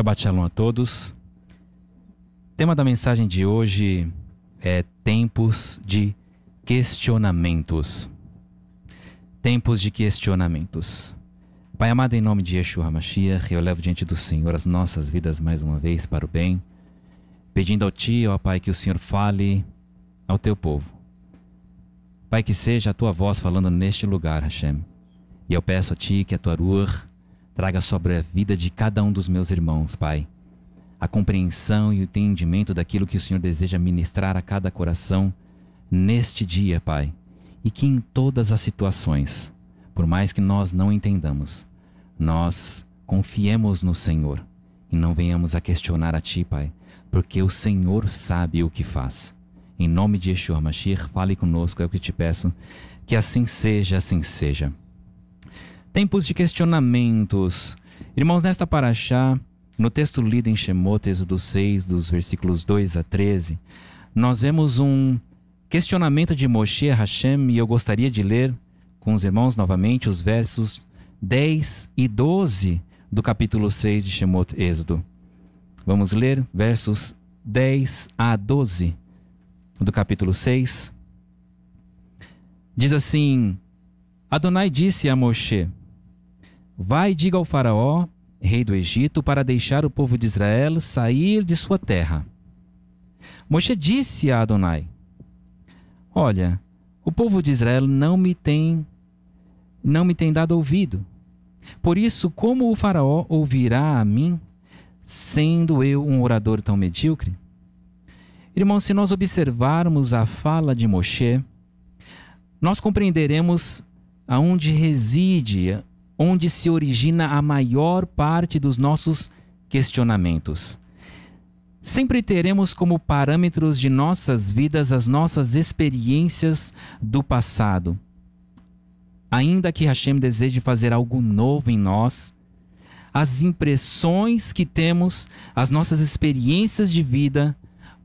Shabbat Shalom a todos. O tema da mensagem de hoje é tempos de questionamentos. Tempos de questionamentos. Pai amado, em nome de Yeshua HaMashiach, eu levo diante do Senhor as nossas vidas mais uma vez para o bem, pedindo ao Ti, ó Pai, que o Senhor fale ao Teu povo. Pai, que seja a Tua voz falando neste lugar, Hashem. E eu peço a Ti que a Tua Ruach Traga sobre a vida de cada um dos meus irmãos, Pai, a compreensão e o entendimento daquilo que o Senhor deseja ministrar a cada coração neste dia, Pai, e que em todas as situações, por mais que nós não entendamos, nós confiemos no Senhor e não venhamos a questionar a Ti, Pai, porque o Senhor sabe o que faz. Em nome de Yeshua Mashir, fale conosco, é o que te peço. Que assim seja, assim seja. Tempos de questionamentos. Irmãos, nesta paraxá, no texto lido em Shemot, Êxodo 6, dos versículos 2 a 13, nós vemos um questionamento de Moshe a Hashem e eu gostaria de ler com os irmãos novamente os versos 10 e 12 do capítulo 6 de Shemot, Êxodo. Vamos ler versos 10 a 12 do capítulo 6. Diz assim: Adonai disse a Moshe: Vai e diga ao Faraó, rei do Egito, para deixar o povo de Israel sair de sua terra. Moisés disse a Adonai: Olha, o povo de Israel não me tem não me tem dado ouvido. Por isso, como o faraó ouvirá a mim, sendo eu um orador tão medíocre? Irmão, se nós observarmos a fala de Moshe, nós compreenderemos aonde reside onde se origina a maior parte dos nossos questionamentos. Sempre teremos como parâmetros de nossas vidas as nossas experiências do passado. Ainda que Hashem deseje fazer algo novo em nós, as impressões que temos, as nossas experiências de vida,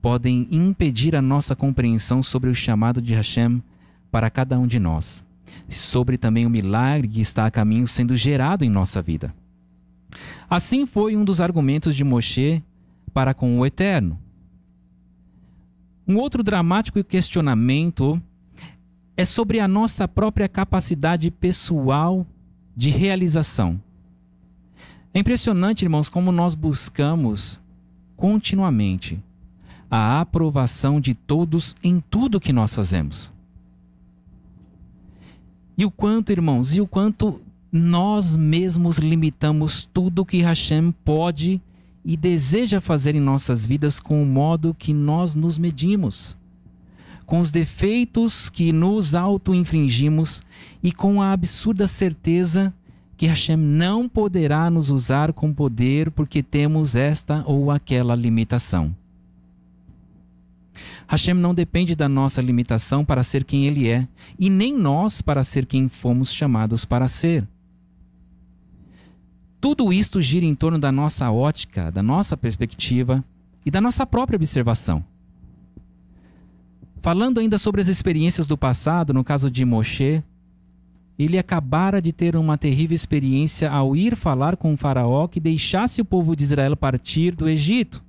podem impedir a nossa compreensão sobre o chamado de Hashem para cada um de nós sobre também o milagre que está a caminho sendo gerado em nossa vida. Assim foi um dos argumentos de Moshe para com o Eterno. Um outro dramático questionamento é sobre a nossa própria capacidade pessoal de realização. É impressionante, irmãos, como nós buscamos continuamente a aprovação de todos em tudo que nós fazemos. E o quanto, irmãos, e o quanto nós mesmos limitamos tudo o que Hashem pode e deseja fazer em nossas vidas com o modo que nós nos medimos, com os defeitos que nos auto-infringimos e com a absurda certeza que Hashem não poderá nos usar com poder porque temos esta ou aquela limitação. Hashem não depende da nossa limitação para ser quem ele é, e nem nós para ser quem fomos chamados para ser. Tudo isto gira em torno da nossa ótica, da nossa perspectiva e da nossa própria observação. Falando ainda sobre as experiências do passado, no caso de Moshe, ele acabara de ter uma terrível experiência ao ir falar com o faraó que deixasse o povo de Israel partir do Egito.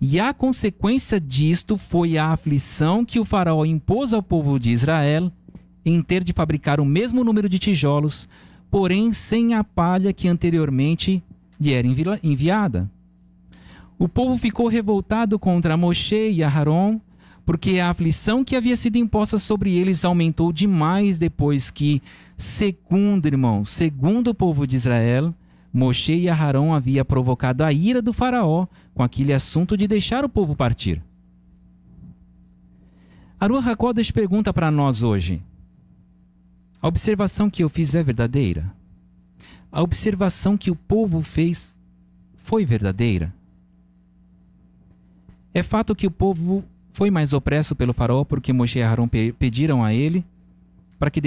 E a consequência disto foi a aflição que o faraó impôs ao povo de Israel em ter de fabricar o mesmo número de tijolos, porém sem a palha que anteriormente lhe era enviada. O povo ficou revoltado contra Moshe e Aharon, porque a aflição que havia sido imposta sobre eles aumentou demais depois que, segundo irmão, segundo o povo de Israel, Moshe e Aharon havia provocado a ira do faraó com aquele assunto de deixar o povo partir. Arua Hakodes pergunta para nós hoje: a observação que eu fiz é verdadeira? A observação que o povo fez foi verdadeira? É fato que o povo foi mais opresso pelo faraó porque Moshe e Aharon pediram a ele para que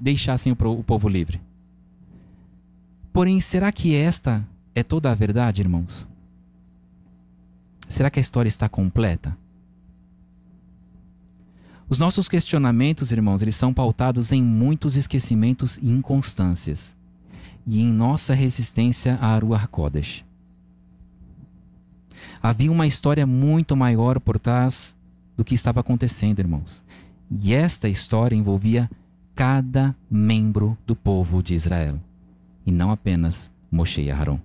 deixassem o povo livre. Porém, será que esta é toda a verdade, irmãos? Será que a história está completa? Os nossos questionamentos, irmãos, eles são pautados em muitos esquecimentos e inconstâncias, e em nossa resistência a Aruar Kodesh. Havia uma história muito maior por trás do que estava acontecendo, irmãos. E esta história envolvia cada membro do povo de Israel e não apenas Moshe e Aaron.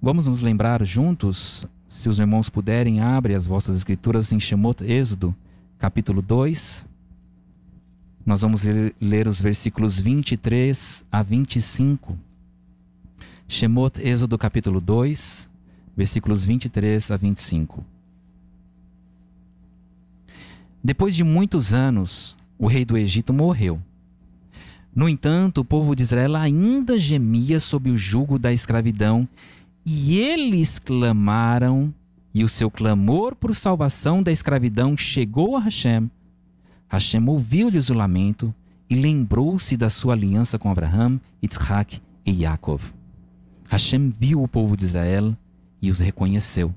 Vamos nos lembrar juntos, se os irmãos puderem, abrem as vossas escrituras em Shemot Êxodo, capítulo 2. Nós vamos ler os versículos 23 a 25. Shemot Êxodo, capítulo 2, versículos 23 a 25. Depois de muitos anos, o rei do Egito morreu no entanto, o povo de Israel ainda gemia sob o jugo da escravidão, e eles clamaram, e o seu clamor por salvação da escravidão chegou a Hashem. Hashem ouviu-lhes o lamento e lembrou-se da sua aliança com Abraham, Isaac e Yaakov. Hashem viu o povo de Israel e os reconheceu.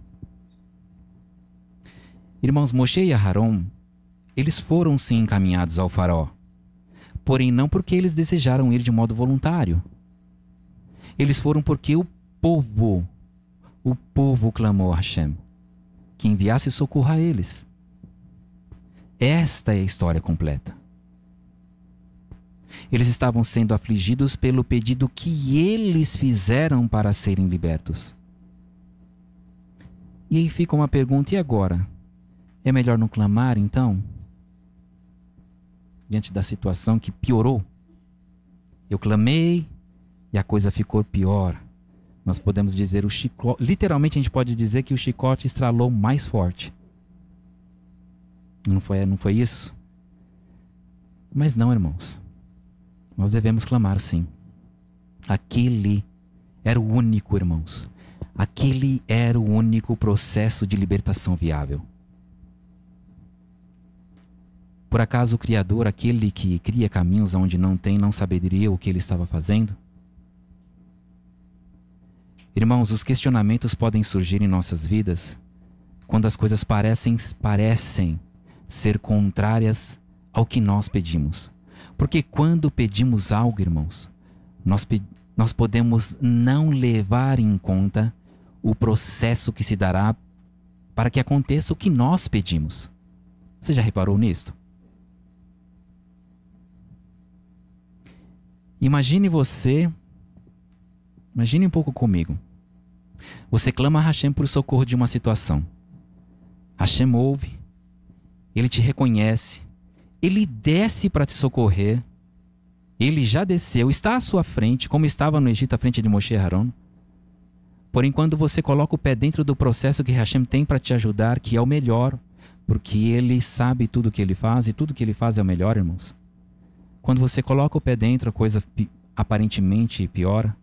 Irmãos Moshe e Aharon, eles foram sim encaminhados ao faraó porém não porque eles desejaram ir de modo voluntário. Eles foram porque o povo, o povo clamou a Hashem, que enviasse socorro a eles. Esta é a história completa. Eles estavam sendo afligidos pelo pedido que eles fizeram para serem libertos. E aí fica uma pergunta: e agora? É melhor não clamar então? diante da situação que piorou. Eu clamei e a coisa ficou pior. Nós podemos dizer o chicote, literalmente a gente pode dizer que o chicote estralou mais forte. Não foi, não foi isso? Mas não, irmãos. Nós devemos clamar sim. Aquele era o único, irmãos. Aquele era o único processo de libertação viável. Por acaso o Criador, aquele que cria caminhos onde não tem, não saberia o que ele estava fazendo? Irmãos, os questionamentos podem surgir em nossas vidas quando as coisas parecem, parecem ser contrárias ao que nós pedimos. Porque quando pedimos algo, irmãos, nós, nós podemos não levar em conta o processo que se dará para que aconteça o que nós pedimos. Você já reparou nisto? Imagine você, imagine um pouco comigo. Você clama a Hashem por socorro de uma situação. Hashem ouve, ele te reconhece, ele desce para te socorrer. Ele já desceu, está à sua frente, como estava no Egito à frente de Moshe Haron. Porém, quando você coloca o pé dentro do processo que Hashem tem para te ajudar, que é o melhor, porque ele sabe tudo o que ele faz e tudo que ele faz é o melhor, irmãos. Quando você coloca o pé dentro, a coisa aparentemente piora.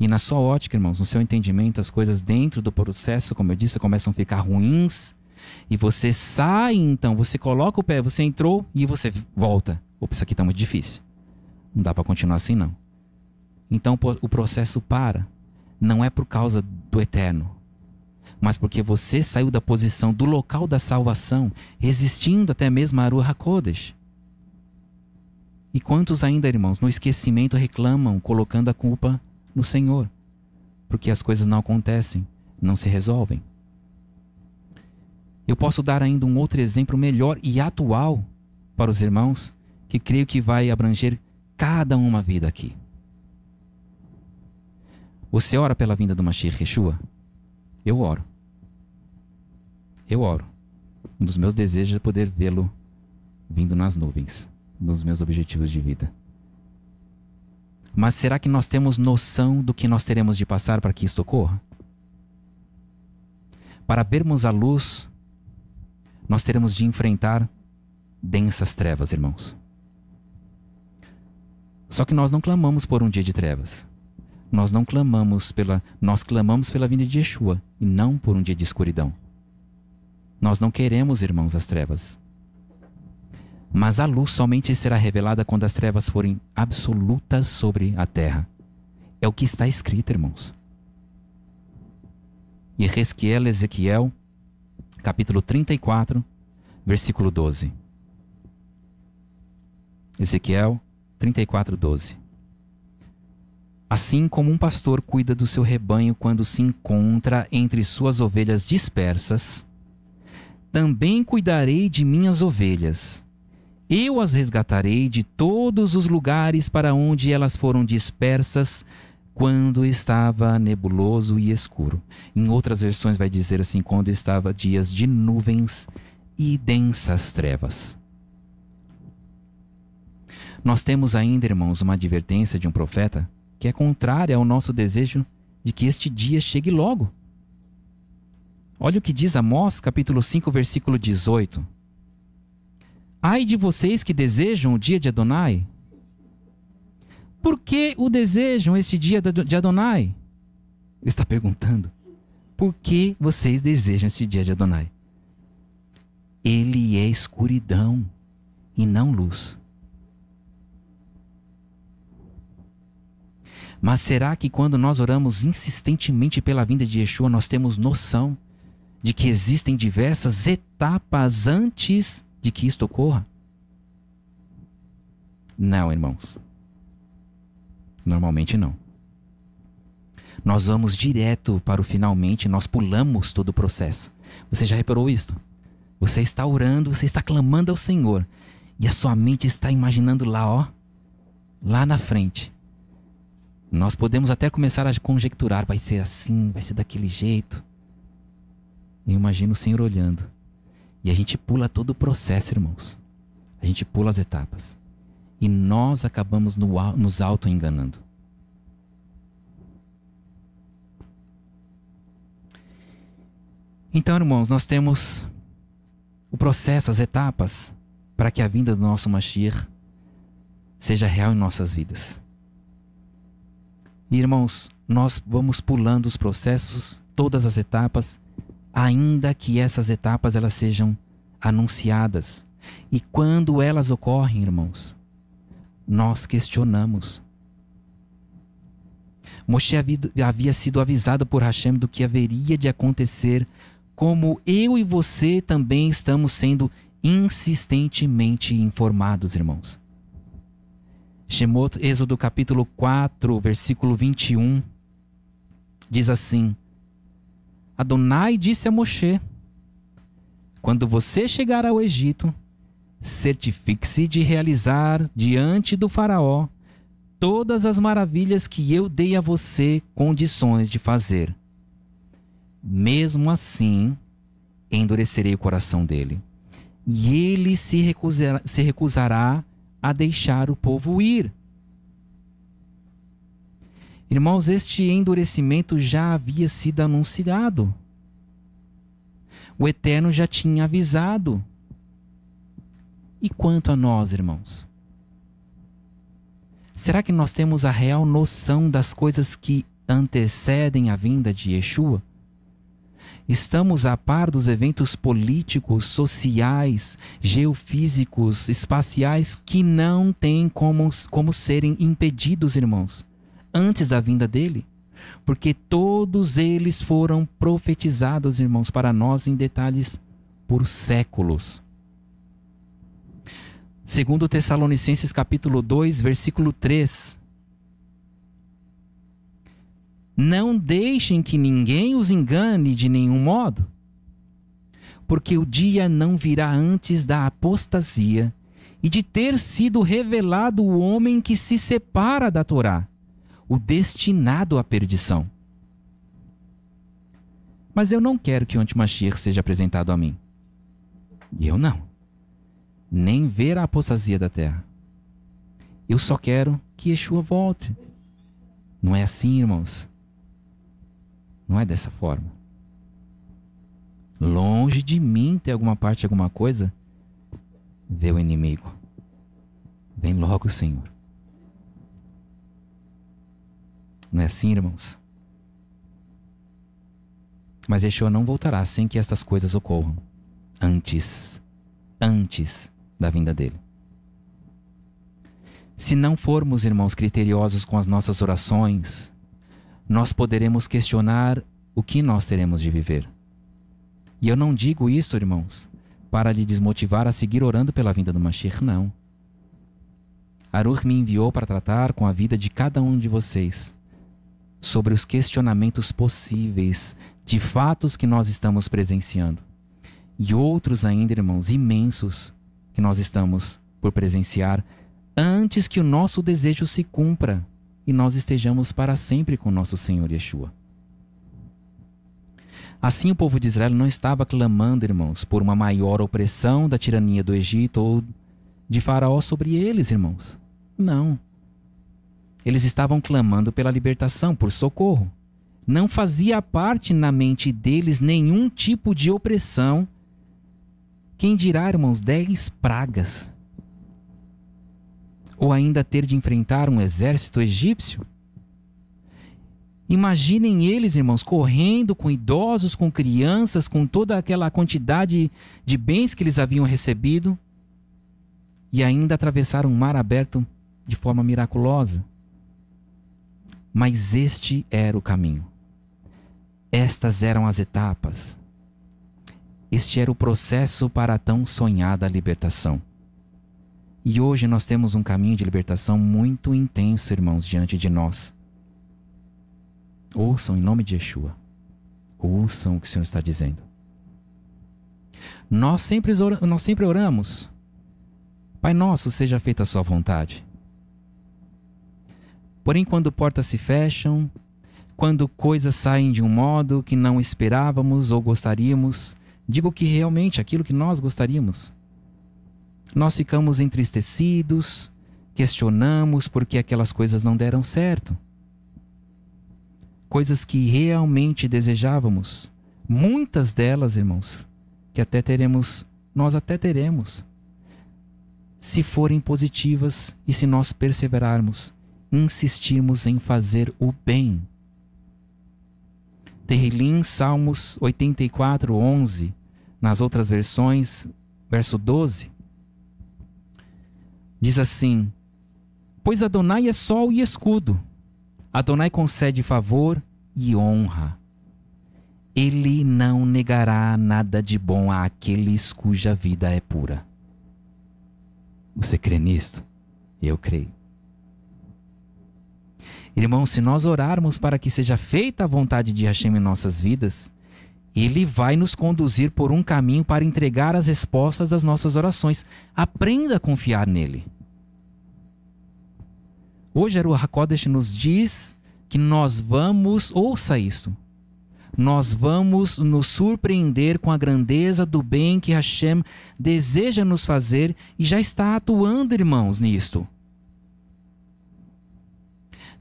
E na sua ótica, irmãos, no seu entendimento, as coisas dentro do processo, como eu disse, começam a ficar ruins. E você sai, então, você coloca o pé, você entrou e você volta. Opa, isso aqui está muito difícil. Não dá para continuar assim, não. Então o processo para. Não é por causa do eterno, mas porque você saiu da posição do local da salvação, resistindo até mesmo a Aruha Kodesh. E quantos ainda, irmãos, no esquecimento reclamam, colocando a culpa no Senhor, porque as coisas não acontecem, não se resolvem. Eu posso dar ainda um outro exemplo melhor e atual para os irmãos, que creio que vai abranger cada uma vida aqui. Você ora pela vinda do Mashiach Yeshua? Eu oro. Eu oro. Um dos meus desejos é poder vê-lo vindo nas nuvens nos meus objetivos de vida. Mas será que nós temos noção do que nós teremos de passar para que isto ocorra? Para vermos a luz, nós teremos de enfrentar densas trevas, irmãos. Só que nós não clamamos por um dia de trevas. Nós não clamamos pela, nós clamamos pela vinda de Yeshua e não por um dia de escuridão. Nós não queremos, irmãos, as trevas. Mas a luz somente será revelada quando as trevas forem absolutas sobre a terra. É o que está escrito, irmãos. E Ezequiel, capítulo 34, versículo 12. Ezequiel 34, 12. Assim como um pastor cuida do seu rebanho quando se encontra entre suas ovelhas dispersas, também cuidarei de minhas ovelhas eu as resgatarei de todos os lugares para onde elas foram dispersas quando estava nebuloso e escuro. Em outras versões vai dizer assim, quando estava dias de nuvens e densas trevas. Nós temos ainda, irmãos, uma advertência de um profeta que é contrária ao nosso desejo de que este dia chegue logo. Olha o que diz Amós, capítulo 5, versículo 18. Ai de vocês que desejam o dia de Adonai. Por que o desejam este dia de Adonai? Ele está perguntando. Por que vocês desejam este dia de Adonai? Ele é escuridão e não luz. Mas será que quando nós oramos insistentemente pela vinda de Yeshua, nós temos noção de que existem diversas etapas antes de que isto ocorra? Não, irmãos. Normalmente não. Nós vamos direto para o finalmente, nós pulamos todo o processo. Você já reparou isto? Você está orando, você está clamando ao Senhor, e a sua mente está imaginando lá, ó, lá na frente. Nós podemos até começar a conjecturar, vai ser assim, vai ser daquele jeito. Eu imagino o Senhor olhando. E a gente pula todo o processo, irmãos. A gente pula as etapas. E nós acabamos no, nos auto-enganando. Então, irmãos, nós temos o processo, as etapas, para que a vinda do nosso Mashiach seja real em nossas vidas. E, irmãos, nós vamos pulando os processos, todas as etapas, ainda que essas etapas elas sejam anunciadas. E quando elas ocorrem, irmãos, nós questionamos. Moshe havia sido avisado por Hashem do que haveria de acontecer, como eu e você também estamos sendo insistentemente informados, irmãos. Shemot, Êxodo capítulo 4, versículo 21, diz assim: Adonai disse a Moshe: Quando você chegar ao Egito, certifique-se de realizar diante do Faraó todas as maravilhas que eu dei a você condições de fazer. Mesmo assim, endurecerei o coração dele, e ele se, recusará, se recusará a deixar o povo ir. Irmãos, este endurecimento já havia sido anunciado. O Eterno já tinha avisado. E quanto a nós, irmãos? Será que nós temos a real noção das coisas que antecedem a vinda de Yeshua? Estamos a par dos eventos políticos, sociais, geofísicos, espaciais que não têm como, como serem impedidos, irmãos antes da vinda dele. Porque todos eles foram profetizados, irmãos, para nós em detalhes por séculos. Segundo Tessalonicenses capítulo 2, versículo 3. Não deixem que ninguém os engane de nenhum modo, porque o dia não virá antes da apostasia e de ter sido revelado o homem que se separa da Torá, o destinado à perdição. Mas eu não quero que o antimachiar seja apresentado a mim. E eu não. Nem ver a apostasia da terra. Eu só quero que Yeshua volte. Não é assim, irmãos. Não é dessa forma. Longe de mim ter alguma parte, alguma coisa, vê o inimigo. Vem logo, Senhor. Não é assim, irmãos? Mas Yeshua não voltará sem que essas coisas ocorram. Antes. Antes da vinda dele. Se não formos, irmãos, criteriosos com as nossas orações, nós poderemos questionar o que nós teremos de viver. E eu não digo isso, irmãos, para lhe desmotivar a seguir orando pela vinda do Mashir, não. Aruch me enviou para tratar com a vida de cada um de vocês, sobre os questionamentos possíveis de fatos que nós estamos presenciando. E outros ainda, irmãos, imensos que nós estamos por presenciar antes que o nosso desejo se cumpra e nós estejamos para sempre com nosso Senhor Yeshua. Assim, o povo de Israel não estava clamando, irmãos, por uma maior opressão da tirania do Egito ou de Faraó sobre eles, irmãos. Não. Eles estavam clamando pela libertação, por socorro. Não fazia parte na mente deles nenhum tipo de opressão. Quem dirá, irmãos, dez pragas? Ou ainda ter de enfrentar um exército egípcio? Imaginem eles, irmãos, correndo com idosos, com crianças, com toda aquela quantidade de bens que eles haviam recebido e ainda atravessar um mar aberto de forma miraculosa. Mas este era o caminho. Estas eram as etapas. Este era o processo para a tão sonhada libertação. E hoje nós temos um caminho de libertação muito intenso, irmãos, diante de nós. Ouçam em nome de Yeshua. Ouçam o que o Senhor está dizendo. Nós sempre, nós sempre oramos. Pai nosso, seja feita a sua vontade Porém, quando portas se fecham, quando coisas saem de um modo que não esperávamos ou gostaríamos, digo que realmente aquilo que nós gostaríamos, nós ficamos entristecidos, questionamos por que aquelas coisas não deram certo. Coisas que realmente desejávamos, muitas delas, irmãos, que até teremos, nós até teremos, se forem positivas e se nós perseverarmos insistimos em fazer o bem. Terrilim, Salmos 84, 11, nas outras versões, verso 12, diz assim: Pois Adonai é sol e escudo, Adonai concede favor e honra. Ele não negará nada de bom àqueles cuja vida é pura. Você crê nisto? Eu creio. Irmão, se nós orarmos para que seja feita a vontade de Hashem em nossas vidas, ele vai nos conduzir por um caminho para entregar as respostas das nossas orações. Aprenda a confiar nele. Hoje, Aru HaKodesh nos diz que nós vamos, ouça isso, nós vamos nos surpreender com a grandeza do bem que Hashem deseja nos fazer e já está atuando, irmãos, nisto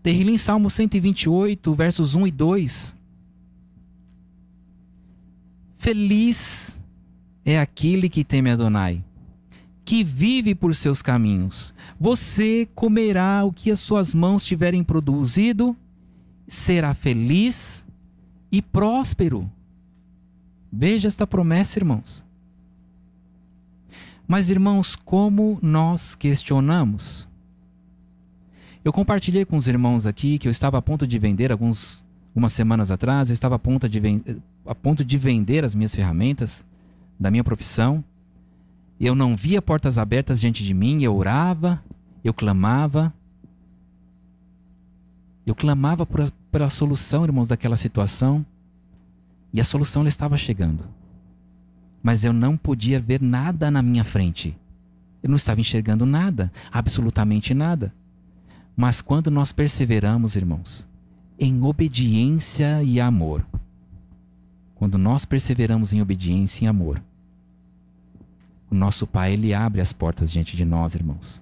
em Salmo 128, versos 1 e 2. Feliz é aquele que teme Adonai, que vive por seus caminhos. Você comerá o que as suas mãos tiverem produzido, será feliz e próspero. Veja esta promessa, irmãos. Mas, irmãos, como nós questionamos? Eu compartilhei com os irmãos aqui que eu estava a ponto de vender alguns algumas semanas atrás, eu estava a ponto de, a ponto de vender as minhas ferramentas da minha profissão. Eu não via portas abertas diante de mim, eu orava, eu clamava. Eu clamava por, pela solução, irmãos, daquela situação. E a solução estava chegando. Mas eu não podia ver nada na minha frente. Eu não estava enxergando nada, absolutamente nada. Mas quando nós perseveramos, irmãos, em obediência e amor, quando nós perseveramos em obediência e amor, o nosso Pai ele abre as portas diante de nós, irmãos.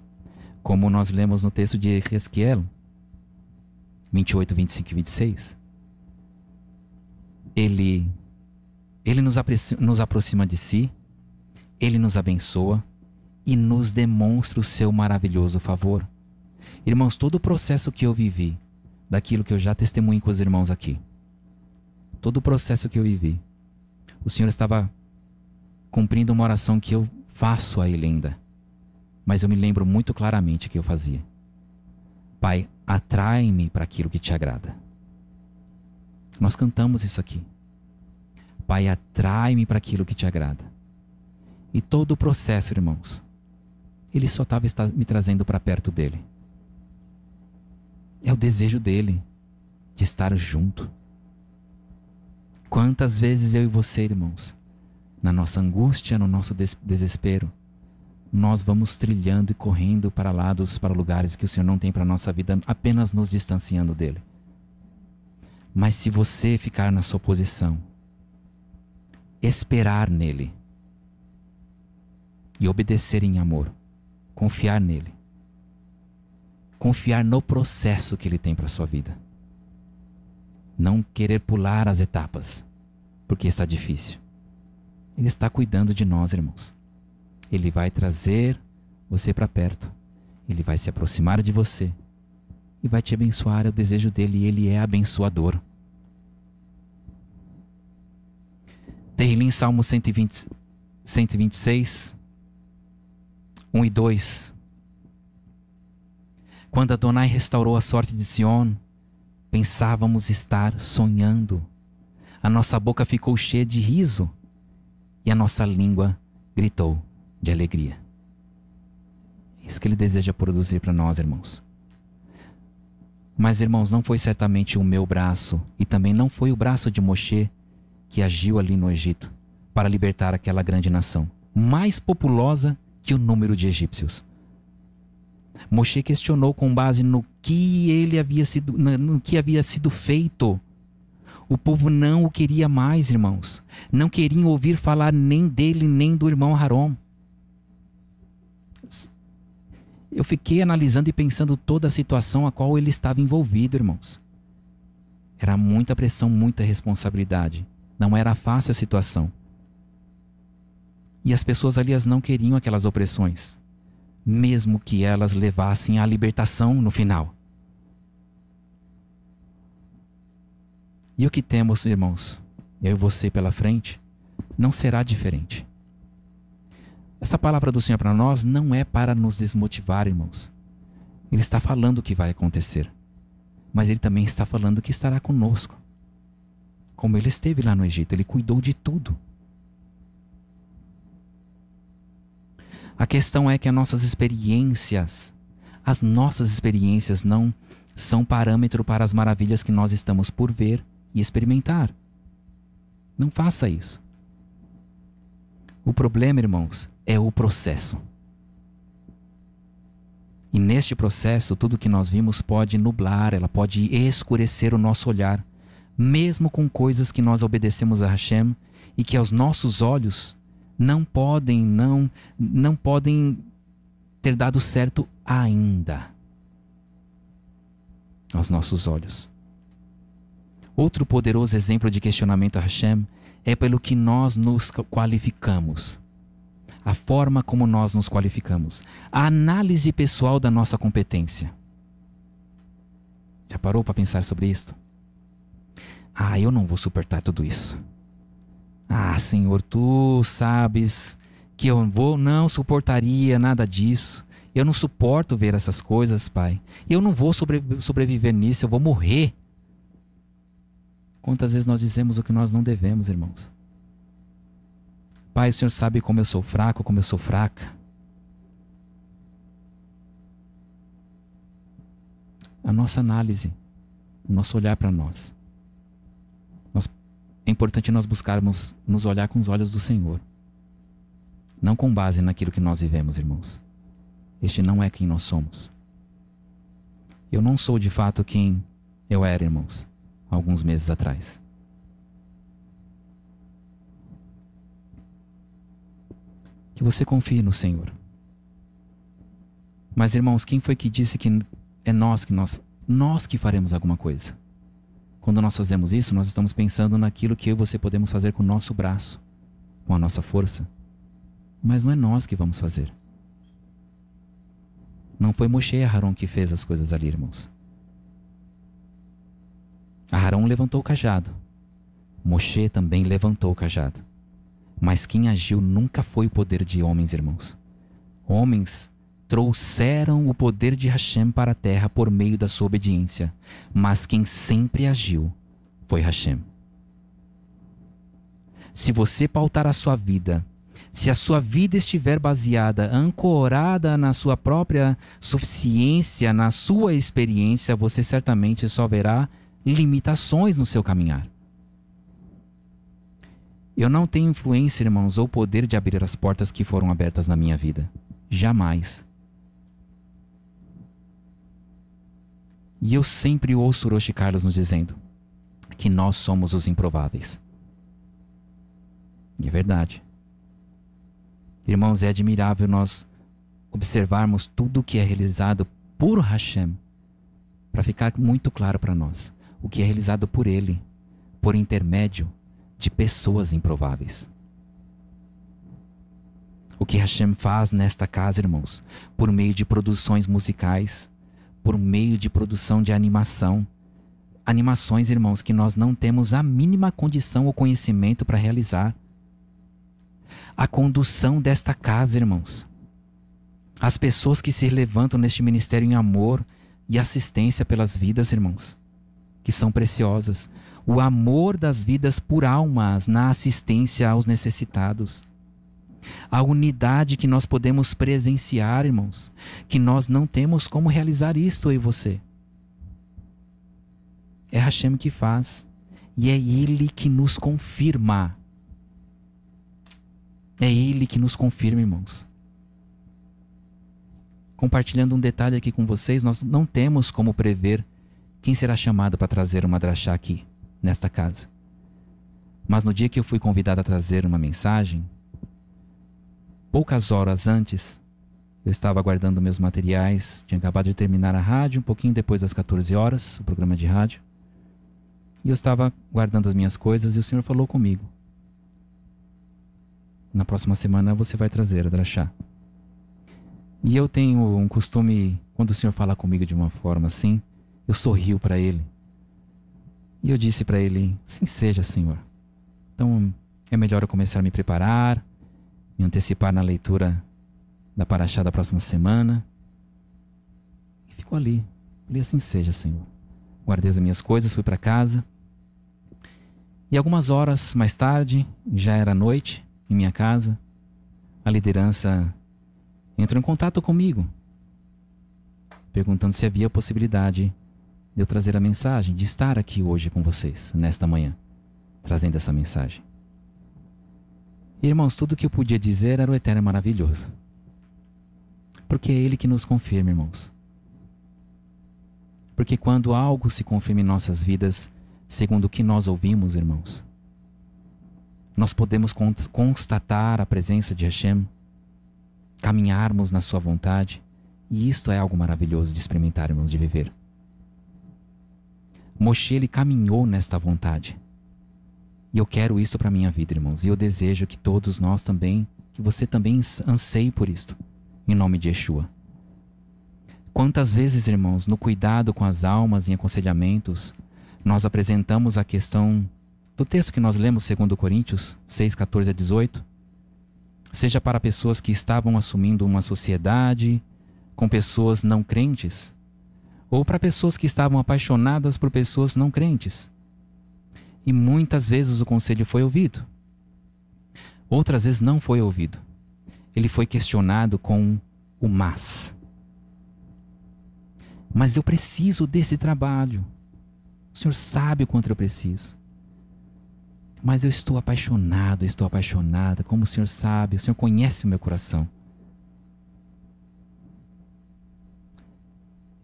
Como nós lemos no texto de Ezequiel 28, 25 e 26. Ele, ele nos, nos aproxima de si, ele nos abençoa e nos demonstra o seu maravilhoso favor. Irmãos, todo o processo que eu vivi, daquilo que eu já testemunhei com os irmãos aqui, todo o processo que eu vivi, o Senhor estava cumprindo uma oração que eu faço a Ele ainda, mas eu me lembro muito claramente que eu fazia. Pai, atrai-me para aquilo que te agrada. Nós cantamos isso aqui. Pai, atrai-me para aquilo que te agrada. E todo o processo, irmãos, ele só estava me trazendo para perto dele. É o desejo dele de estar junto. Quantas vezes eu e você, irmãos, na nossa angústia, no nosso des desespero, nós vamos trilhando e correndo para lados, para lugares que o Senhor não tem para a nossa vida, apenas nos distanciando dele. Mas se você ficar na sua posição, esperar nele e obedecer em amor, confiar nele, confiar no processo que ele tem para a sua vida. Não querer pular as etapas, porque está difícil. Ele está cuidando de nós, irmãos. Ele vai trazer você para perto. Ele vai se aproximar de você e vai te abençoar. É o desejo dele, ele é abençoador. Terrilim, Salmo 120, 126, 1 e 2. Quando Adonai restaurou a sorte de Sion, pensávamos estar sonhando. A nossa boca ficou cheia de riso e a nossa língua gritou de alegria. É isso que ele deseja produzir para nós, irmãos. Mas, irmãos, não foi certamente o meu braço e também não foi o braço de Moshe que agiu ali no Egito para libertar aquela grande nação, mais populosa que o número de egípcios. Moshe questionou com base no que ele havia sido, no que havia sido feito. O povo não o queria mais, irmãos. Não queriam ouvir falar nem dele, nem do irmão Harom. Eu fiquei analisando e pensando toda a situação a qual ele estava envolvido, irmãos. Era muita pressão, muita responsabilidade. Não era fácil a situação. E as pessoas ali não queriam aquelas opressões mesmo que elas levassem à libertação no final. E o que temos, irmãos, eu e você pela frente, não será diferente. Essa palavra do Senhor para nós não é para nos desmotivar, irmãos. Ele está falando o que vai acontecer, mas ele também está falando que estará conosco. Como ele esteve lá no Egito, ele cuidou de tudo. A questão é que as nossas experiências, as nossas experiências não são parâmetro para as maravilhas que nós estamos por ver e experimentar. Não faça isso. O problema, irmãos, é o processo. E neste processo, tudo que nós vimos pode nublar, ela pode escurecer o nosso olhar, mesmo com coisas que nós obedecemos a Hashem e que aos nossos olhos não podem não não podem ter dado certo ainda aos nossos olhos. Outro poderoso exemplo de questionamento a Hashem é pelo que nós nos qualificamos. A forma como nós nos qualificamos. A análise pessoal da nossa competência. Já parou para pensar sobre isso? Ah, eu não vou suportar tudo isso. Ah, Senhor, tu sabes que eu vou, não suportaria nada disso. Eu não suporto ver essas coisas, Pai. Eu não vou sobre, sobreviver nisso, eu vou morrer. Quantas vezes nós dizemos o que nós não devemos, irmãos? Pai, o Senhor sabe como eu sou fraco, como eu sou fraca. A nossa análise, o nosso olhar para nós é importante nós buscarmos nos olhar com os olhos do Senhor. Não com base naquilo que nós vivemos, irmãos. Este não é quem nós somos. Eu não sou de fato quem eu era, irmãos, alguns meses atrás. Que você confie no Senhor. Mas, irmãos, quem foi que disse que é nós que nós, nós que faremos alguma coisa? Quando nós fazemos isso, nós estamos pensando naquilo que eu e você podemos fazer com o nosso braço, com a nossa força. Mas não é nós que vamos fazer. Não foi Moshe Aharon que fez as coisas ali, irmãos. Aharon levantou o cajado. Moshe também levantou o cajado. Mas quem agiu nunca foi o poder de homens, irmãos. Homens trouxeram o poder de Hashem para a terra por meio da sua obediência, mas quem sempre agiu foi Hashem. Se você pautar a sua vida, se a sua vida estiver baseada, ancorada na sua própria suficiência, na sua experiência, você certamente só verá limitações no seu caminhar. Eu não tenho influência, irmãos, ou poder de abrir as portas que foram abertas na minha vida. Jamais. E eu sempre ouço Orochi Carlos nos dizendo que nós somos os improváveis. E é verdade. Irmãos, é admirável nós observarmos tudo o que é realizado por Hashem para ficar muito claro para nós o que é realizado por ele, por intermédio de pessoas improváveis. O que Hashem faz nesta casa, irmãos, por meio de produções musicais, por meio de produção de animação. Animações, irmãos, que nós não temos a mínima condição ou conhecimento para realizar. A condução desta casa, irmãos. As pessoas que se levantam neste ministério em amor e assistência pelas vidas, irmãos, que são preciosas. O amor das vidas por almas na assistência aos necessitados a unidade que nós podemos presenciar, irmãos, que nós não temos como realizar isto eu e você. É Hashem que faz e é Ele que nos confirma. É Ele que nos confirma, irmãos. Compartilhando um detalhe aqui com vocês, nós não temos como prever quem será chamado para trazer uma drachá aqui, nesta casa. Mas no dia que eu fui convidado a trazer uma mensagem, poucas horas antes, eu estava guardando meus materiais, tinha acabado de terminar a rádio, um pouquinho depois das 14 horas, o programa de rádio. E eu estava guardando as minhas coisas e o senhor falou comigo. Na próxima semana você vai trazer a Drachá. E eu tenho um costume, quando o senhor fala comigo de uma forma assim, eu sorrio para ele. E eu disse para ele: sim, seja, senhor. Então é melhor eu começar a me preparar me antecipar na leitura da Paraxá da próxima semana. E ficou ali. Falei assim seja, Senhor. Guardei as minhas coisas, fui para casa. E algumas horas mais tarde, já era noite, em minha casa, a liderança entrou em contato comigo, perguntando se havia possibilidade de eu trazer a mensagem, de estar aqui hoje com vocês, nesta manhã, trazendo essa mensagem. Irmãos, tudo que eu podia dizer era o Eterno maravilhoso. Porque é Ele que nos confirma, irmãos. Porque quando algo se confirma em nossas vidas, segundo o que nós ouvimos, irmãos, nós podemos constatar a presença de Hashem, caminharmos na Sua vontade, e isto é algo maravilhoso de experimentar, irmãos, de viver. Moshe, ele caminhou nesta vontade. E eu quero isso para minha vida, irmãos. E eu desejo que todos nós também, que você também anseie por isto, em nome de Yeshua. Quantas vezes, irmãos, no cuidado com as almas e aconselhamentos, nós apresentamos a questão do texto que nós lemos, segundo Coríntios 6, 14 a 18, seja para pessoas que estavam assumindo uma sociedade com pessoas não crentes, ou para pessoas que estavam apaixonadas por pessoas não crentes e muitas vezes o conselho foi ouvido. Outras vezes não foi ouvido. Ele foi questionado com o mas. Mas eu preciso desse trabalho. O Senhor sabe o quanto eu preciso. Mas eu estou apaixonado, estou apaixonada. Como o Senhor sabe, o Senhor conhece o meu coração.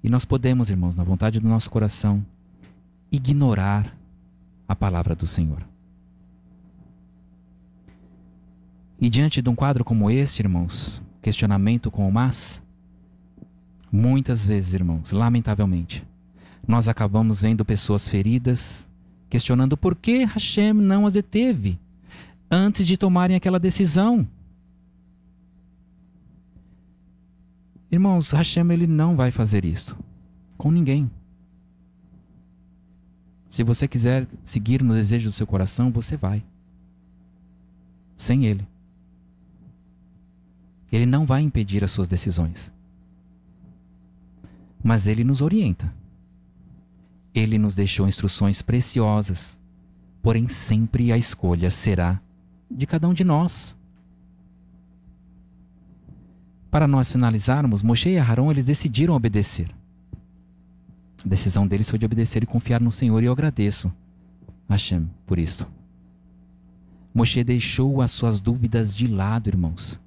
E nós podemos, irmãos, na vontade do nosso coração, ignorar a palavra do Senhor. E diante de um quadro como este, irmãos, questionamento com o mas, muitas vezes, irmãos, lamentavelmente, nós acabamos vendo pessoas feridas, questionando por que Hashem não as deteve antes de tomarem aquela decisão. Irmãos, Hashem ele não vai fazer isso com ninguém. Se você quiser seguir no desejo do seu coração, você vai. Sem Ele. Ele não vai impedir as suas decisões. Mas Ele nos orienta. Ele nos deixou instruções preciosas, porém sempre a escolha será de cada um de nós. Para nós finalizarmos, Moshe e Aharon eles decidiram obedecer. A decisão deles foi de obedecer e confiar no Senhor, e eu agradeço a Hashem por isso. Moshe deixou as suas dúvidas de lado, irmãos.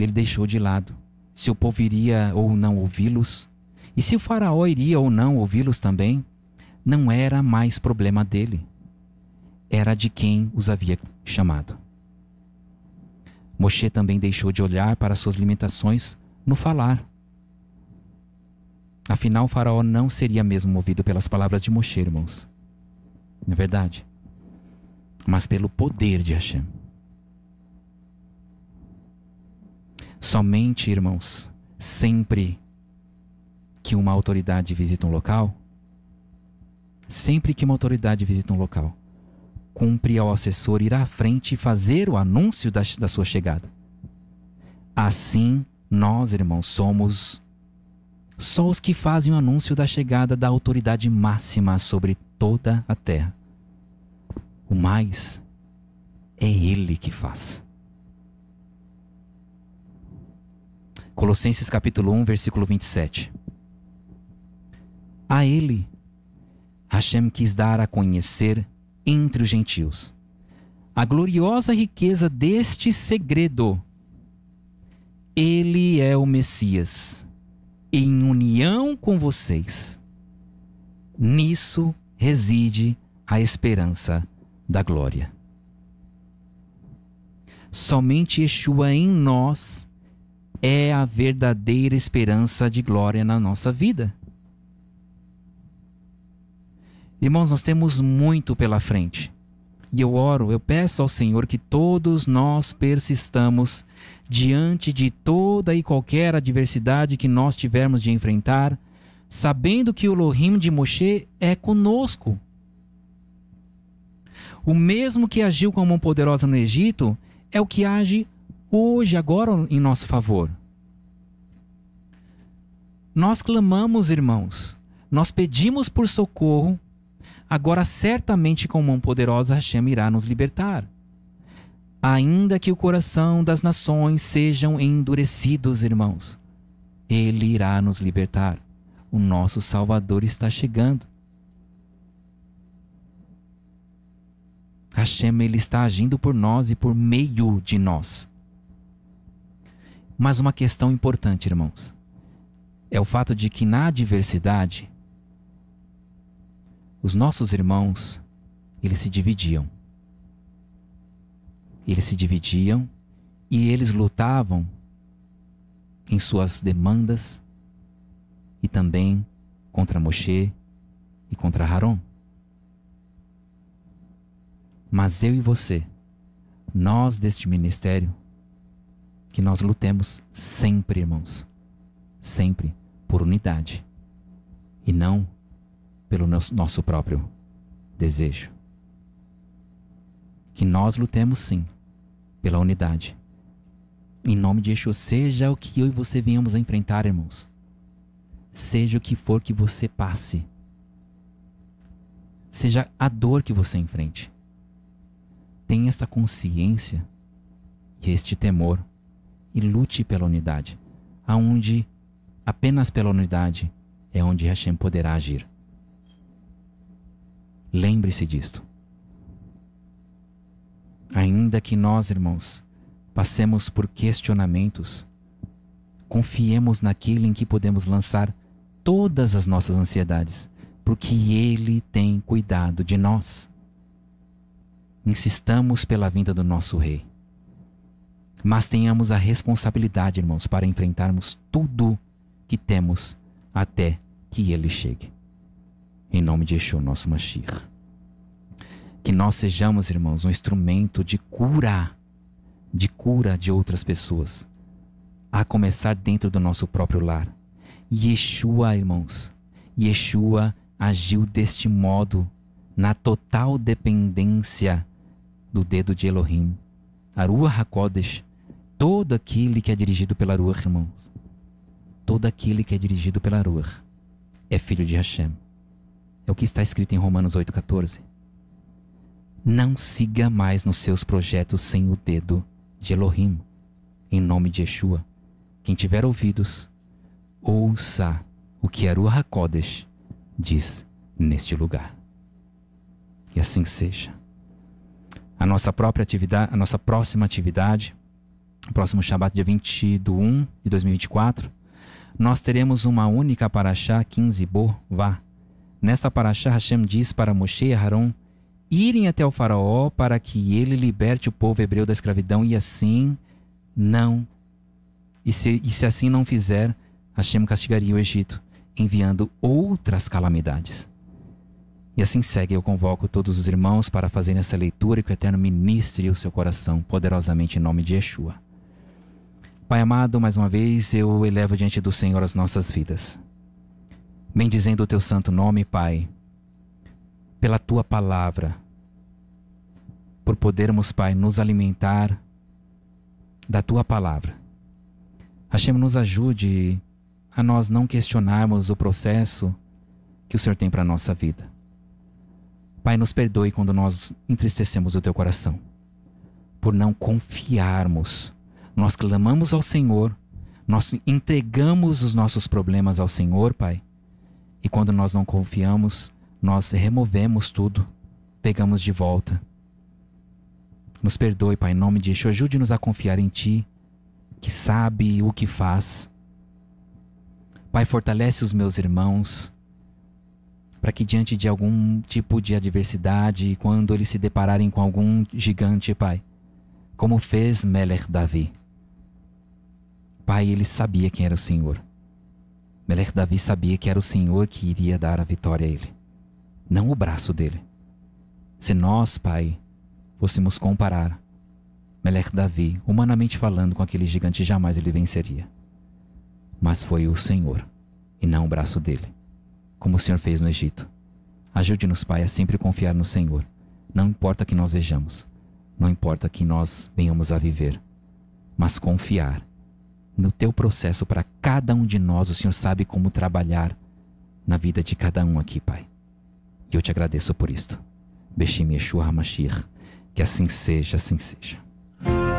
Ele deixou de lado se o povo iria ou não ouvi-los, e se o faraó iria ou não ouvi-los também, não era mais problema dele. Era de quem os havia chamado. Moshe também deixou de olhar para suas limitações no falar Afinal, o Faraó não seria mesmo movido pelas palavras de Moshe, irmãos. Não é verdade? Mas pelo poder de Hashem. Somente, irmãos, sempre que uma autoridade visita um local, sempre que uma autoridade visita um local, cumpre ao assessor ir à frente e fazer o anúncio da, da sua chegada. Assim, nós, irmãos, somos só os que fazem o anúncio da chegada da autoridade máxima sobre toda a terra. O mais é ele que faz. Colossenses capítulo 1, versículo 27. A ele Hashem quis dar a conhecer entre os gentios a gloriosa riqueza deste segredo. Ele é o Messias em união com vocês. Nisso reside a esperança da glória. Somente Yeshua em nós é a verdadeira esperança de glória na nossa vida. Irmãos, nós temos muito pela frente. E eu oro, eu peço ao Senhor que todos nós persistamos diante de toda e qualquer adversidade que nós tivermos de enfrentar, sabendo que o Elohim de Moshe é conosco. O mesmo que agiu com a mão poderosa no Egito é o que age hoje, agora em nosso favor. Nós clamamos, irmãos, nós pedimos por socorro Agora certamente com mão poderosa Hashem irá nos libertar. Ainda que o coração das nações sejam endurecidos, irmãos, ele irá nos libertar. O nosso Salvador está chegando. Hashem ele está agindo por nós e por meio de nós. Mas uma questão importante, irmãos, é o fato de que na adversidade os nossos irmãos, eles se dividiam. Eles se dividiam e eles lutavam em suas demandas e também contra Moshe e contra Haron. Mas eu e você, nós deste ministério, que nós lutemos sempre, irmãos, sempre por unidade e não pelo nosso próprio desejo. Que nós lutemos sim pela unidade. Em nome de Yeshua, seja o que eu e você venhamos a enfrentar, irmãos. Seja o que for que você passe. Seja a dor que você enfrente. Tenha esta consciência e este temor e lute pela unidade. Aonde apenas pela unidade é onde Hashem poderá agir. Lembre-se disto. Ainda que nós, irmãos, passemos por questionamentos, confiemos naquele em que podemos lançar todas as nossas ansiedades, porque Ele tem cuidado de nós. Insistamos pela vinda do nosso Rei. Mas tenhamos a responsabilidade, irmãos, para enfrentarmos tudo que temos até que Ele chegue em nome de Yeshua, nosso Mashiach. Que nós sejamos, irmãos, um instrumento de cura, de cura de outras pessoas, a começar dentro do nosso próprio lar. Yeshua, irmãos, Yeshua agiu deste modo, na total dependência do dedo de Elohim. Arua Hakodesh, todo aquele que é dirigido pela rua, irmãos, todo aquele que é dirigido pela rua, é filho de Hashem. É o que está escrito em Romanos 8,14. Não siga mais nos seus projetos sem o dedo de Elohim, em nome de Yeshua. Quem tiver ouvidos, ouça o que Aru HaKodesh diz neste lugar. E assim seja. A nossa própria atividade, a nossa próxima atividade, o próximo Shabat, dia 20 de 1 de 2024, nós teremos uma única paraxá, 15 bo, vá, Nesta paraxá, Hashem diz para Moshe e Haron irem até o faraó para que ele liberte o povo hebreu da escravidão e assim não. E se, e se assim não fizer, Hashem castigaria o Egito, enviando outras calamidades. E assim segue, eu convoco todos os irmãos para fazerem essa leitura e que o Eterno ministre o seu coração poderosamente em nome de Yeshua. Pai amado, mais uma vez eu elevo diante do Senhor as nossas vidas bendizendo o teu santo nome, Pai, pela tua palavra, por podermos, Pai, nos alimentar da tua palavra. Hashem nos ajude a nós não questionarmos o processo que o Senhor tem para a nossa vida. Pai, nos perdoe quando nós entristecemos o teu coração, por não confiarmos. Nós clamamos ao Senhor, nós entregamos os nossos problemas ao Senhor, Pai e quando nós não confiamos, nós removemos tudo, pegamos de volta. Nos perdoe, Pai, em nome de Jesus Ajude-nos a confiar em Ti, que sabe o que faz. Pai, fortalece os meus irmãos, para que diante de algum tipo de adversidade, quando eles se depararem com algum gigante, Pai, como fez Meler Davi. Pai, ele sabia quem era o Senhor. Melech Davi sabia que era o Senhor que iria dar a vitória a ele, não o braço dele. Se nós, Pai, fôssemos comparar Melech Davi, humanamente falando, com aquele gigante, jamais ele venceria. Mas foi o Senhor, e não o braço dele, como o Senhor fez no Egito. Ajude-nos, Pai, a sempre confiar no Senhor, não importa que nós vejamos, não importa que nós venhamos a viver, mas confiar no teu processo para cada um de nós. O Senhor sabe como trabalhar na vida de cada um aqui, Pai. E eu te agradeço por isto. Beshim Yeshua HaMashiach. Que assim seja, assim seja.